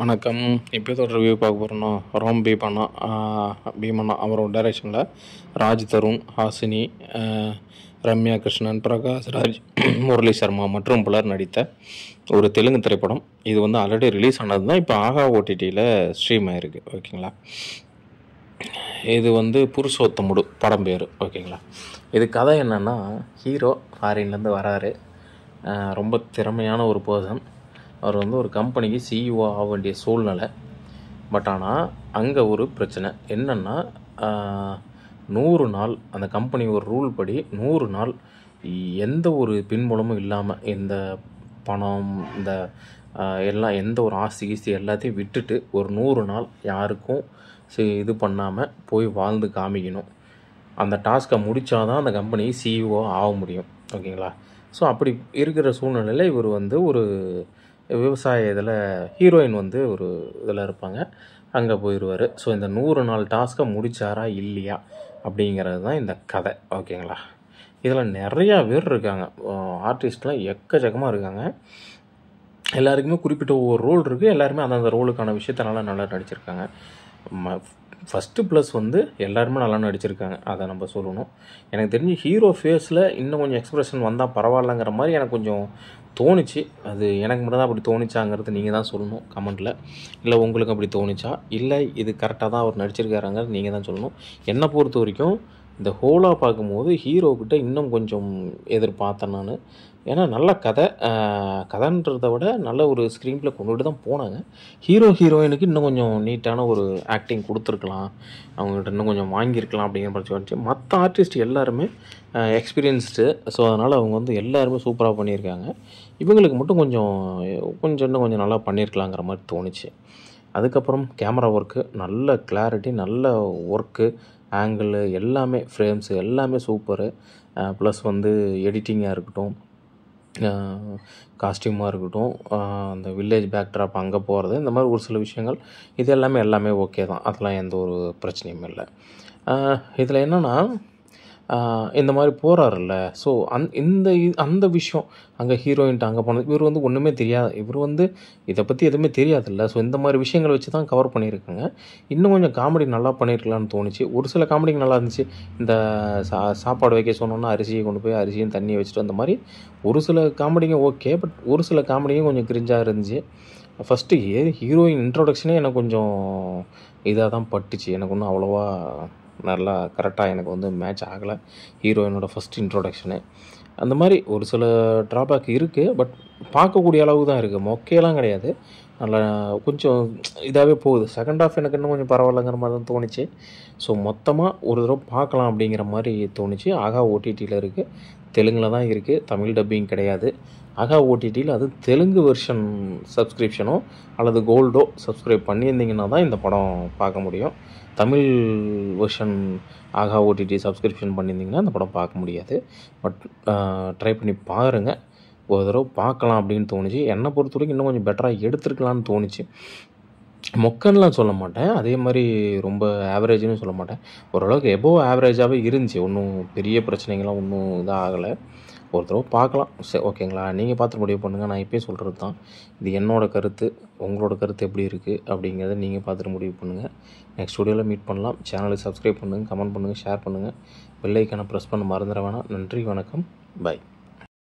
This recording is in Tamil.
வணக்கம் இப்போதோட ரிவ்யூ பார்க்க போகிறோம்னா ரோம் பீமண்ணா பீமண்ணா அவரோட டைரக்ஷனில் ராஜ் தருண் ஹாசினி ரம்யா கிருஷ்ணன் பிரகாஷ் ராஜ் முரளி சர்மா மற்றும் பலர் நடித்த ஒரு தெலுங்கு திரைப்படம் இது வந்து ஆல்ரெடி ரிலீஸ் ஆனது தான் இப்போ ஆகா ஓடிடியில் ஸ்ட்ரீம் ஆகிருக்கு ஓகேங்களா இது வந்து புருஷோத்தமுடு படம் பேர் ஓகேங்களா இது கதை என்னென்னா ஹீரோ ஃபாரின்லேருந்து வராரு ரொம்ப திறமையான ஒரு பர்சன் அவர் வந்து ஒரு கம்பெனிக்கு சிஇஓ e ஆக வேண்டிய சூழ்நிலை பட் ஆனால் அங்கே ஒரு பிரச்சனை என்னென்னா நூறு நாள் அந்த கம்பெனி ஒரு ரூல் படி நூறு நாள் எந்த ஒரு பின்புலமும் இல்லாமல் இந்த பணம் இந்த எல்லாம் எந்த ஒரு ஆஸ்தி கீஸ்தி எல்லாத்தையும் விட்டுட்டு ஒரு நூறு நாள் யாருக்கும் இது பண்ணாமல் போய் வாழ்ந்து காமிக்கணும் அந்த டாஸ்க்கை முடித்தாதான் அந்த கம்பெனி சிஇஓ e ஆக முடியும் ஓகேங்களா ஸோ அப்படி இருக்கிற சூழ்நிலையில் இவர் வந்து ஒரு விவசாய இதில் ஹீரோயின் வந்து ஒரு இதில் இருப்பாங்க அங்கே போயிடுவார் ஸோ இந்த நூறு நாள் டாஸ்க்கை முடித்தாரா இல்லையா அப்படிங்கிறது தான் இந்த கதை ஓகேங்களா இதில் நிறையா பேர் இருக்காங்க ஆர்டிஸ்ட்லாம் எக்கச்சக்கமாக இருக்காங்க எல்லாருக்குமே குறிப்பிட்ட ஒவ்வொரு ரோல் இருக்குது எல்லாருமே அந்தந்த ரோலுக்கான விஷயத்தினால நல்லா நல்லா நடிச்சிருக்காங்க ஃபஸ்ட்டு ப்ளஸ் வந்து எல்லாருமே நல்லா நடிச்சிருக்காங்க அதை நம்ம சொல்லணும் எனக்கு தெரிஞ்சு ஹீரோ ஃபேஸில் இன்னும் கொஞ்சம் எக்ஸ்ப்ரெஷன் வந்தால் பரவாயில்லங்கிற மாதிரி எனக்கு கொஞ்சம் தோணுச்சு அது எனக்கு மட்டும்தான் அப்படி தோணிச்சாங்கிறது நீங்கள் தான் சொல்லணும் கமெண்ட்டில் இல்லை உங்களுக்கு அப்படி தோணுச்சா இல்லை இது கரெக்டாக தான் அவர் நடிச்சிருக்காருங்கிறது நீங்கள் தான் சொல்லணும் என்னை பொறுத்த வரைக்கும் இந்த ஹோலாக பார்க்கும்போது ஹீரோக்கிட்ட இன்னும் கொஞ்சம் எதிர்பார்த்தேன் நான் ஏன்னா நல்ல கதை கதைன்றதை விட நல்ல ஒரு ஸ்க்ரீன் கொண்டுட்டு தான் போனாங்க ஹீரோ ஹீரோயினுக்கு இன்னும் கொஞ்சம் நீட்டான ஒரு ஆக்டிங் கொடுத்துருக்கலாம் அவங்ககிட்ட இன்னும் கொஞ்சம் வாங்கியிருக்கலாம் அப்படிங்கிற பிரச்சனை வந்துச்சு மற்ற ஆர்டிஸ்ட் எல்லாருமே எக்ஸ்பீரியன்ஸ்டு ஸோ அதனால் அவங்க வந்து எல்லாருமே சூப்பராக பண்ணியிருக்காங்க இவங்களுக்கு மட்டும் கொஞ்சம் கொஞ்சம் இன்னும் கொஞ்சம் நல்லா பண்ணியிருக்கலாங்கிற மாதிரி தோணுச்சு அதுக்கப்புறம் கேமரா ஒர்க்கு நல்ல கிளாரிட்டி நல்ல ஒர்க்கு ஆங்கிள் எல்லாமே ஃப்ரேம்ஸு எல்லாமே சூப்பரு ப்ளஸ் வந்து எடிட்டிங்காக இருக்கட்டும் காஸ்டியூமாக இருக்கட்டும் அந்த வில்லேஜ் பேக்ட்ராப் அங்கே போகிறது இந்த மாதிரி ஒரு சில விஷயங்கள் இது எல்லாமே எல்லாமே ஓகே தான் அதெல்லாம் எந்த ஒரு பிரச்சனையும் இல்லை இதில் என்னென்னா இந்த மாதிரி போகிறாருல்ல ஸோ அந் இந்த அந்த விஷயம் அங்கே ஹீரோயின்ட்டு அங்கே போனது இவர் வந்து ஒன்றுமே தெரியாது இவர் வந்து இதை பற்றி எதுவுமே தெரியாதுல்ல ஸோ இந்த மாதிரி விஷயங்களை வச்சு தான் கவர் பண்ணியிருக்காங்க இன்னும் கொஞ்சம் காமெடி நல்லா பண்ணியிருக்கலாம்னு தோணுச்சு ஒரு சில காமெடிக்கு நல்லா இருந்துச்சு இந்த சா சாப்பாடு வைக்க சொன்னோன்னா அரிசியை கொண்டு போய் அரிசியும் தண்ணியை வச்சுட்டு அந்த மாதிரி ஒரு சில காமெடிங்க ஓகே பட் ஒரு சில காமெடியும் கொஞ்சம் கிரிஞ்சாக இருந்துச்சு ஃபஸ்ட்டு ஹீரோயின் இன்ட்ரொடக்ஷனே எனக்கு கொஞ்சம் இதாக தான் பட்டுச்சு எனக்கு ஒன்றும் அவ்வளோவா நல்லா கரெக்டாக எனக்கு வந்து மேட்ச் ஆகலை ஹீரோயினோட ஃபஸ்ட் இன்ட்ரோடக்ஷனு அந்த மாதிரி ஒரு சில ட்ராபேக் இருக்குது பட் பார்க்கக்கூடிய அளவு தான் இருக்குது மொக்கையெல்லாம் கிடையாது நல்லா கொஞ்சம் இதாகவே போகுது செகண்ட் ஆஃப் எனக்கு இன்னும் கொஞ்சம் பரவாயில்லங்கிற மாதிரி தான் தோணுச்சு ஸோ மொத்தமாக ஒரு தடவை பார்க்கலாம் அப்படிங்கிற மாதிரி தோணுச்சு ஆகா ஓடிடியில் இருக்குது தெலுங்கில் தான் இருக்குது தமிழ் டப்பிங் கிடையாது ஆகா ஓடிடியில் அது தெலுங்கு வெர்ஷன் சப்ஸ்கிரிப்ஷனோ அல்லது கோல்டோ சப்ஸ்கிரைப் பண்ணியிருந்தீங்கன்னா தான் இந்த படம் பார்க்க முடியும் தமிழ் வெர்ஷன் ஆகா ஓடிடி சப்ஸ்கிரிப்ஷன் பண்ணியிருந்தீங்கன்னா இந்த படம் பார்க்க முடியாது பட் ட்ரை பண்ணி பாருங்கள் ஒரு தடவை பார்க்கலாம் அப்படின்னு தோணுச்சு என்னை பொறுத்த வரைக்கும் இன்னும் கொஞ்சம் பெட்டராக எடுத்துருக்கலான்னு தோணுச்சு மொக்கன்லாம் சொல்ல மாட்டேன் அதே மாதிரி ரொம்ப ஆவரேஜ்னு சொல்ல மாட்டேன் ஓரளவுக்கு எபோவ் ஆவரேஜாகவே இருந்துச்சு ஒன்றும் பெரிய பிரச்சனைகள்லாம் ஒன்றும் இதாக ஆகலை ஒரு தடவை பார்க்கலாம் சரி ஓகேங்களா நீங்கள் பார்த்து முடிவு பண்ணுங்கள் நான் இப்போயே சொல்கிறது தான் இது என்னோடய கருத்து உங்களோட கருத்து எப்படி இருக்குது அப்படிங்கிறத நீங்கள் பார்த்துட்டு முடிவு பண்ணுங்கள் நெக்ஸ்ட் ஸ்டுடியோவில் மீட் பண்ணலாம் சேனலை சப்ஸ்கிரைப் பண்ணுங்கள் கமெண்ட் பண்ணுங்கள் ஷேர் பண்ணுங்கள் வெள்ளைக்கான ப்ரெஸ் பண்ண மறந்துட வேணாம் நன்றி வணக்கம் பாய்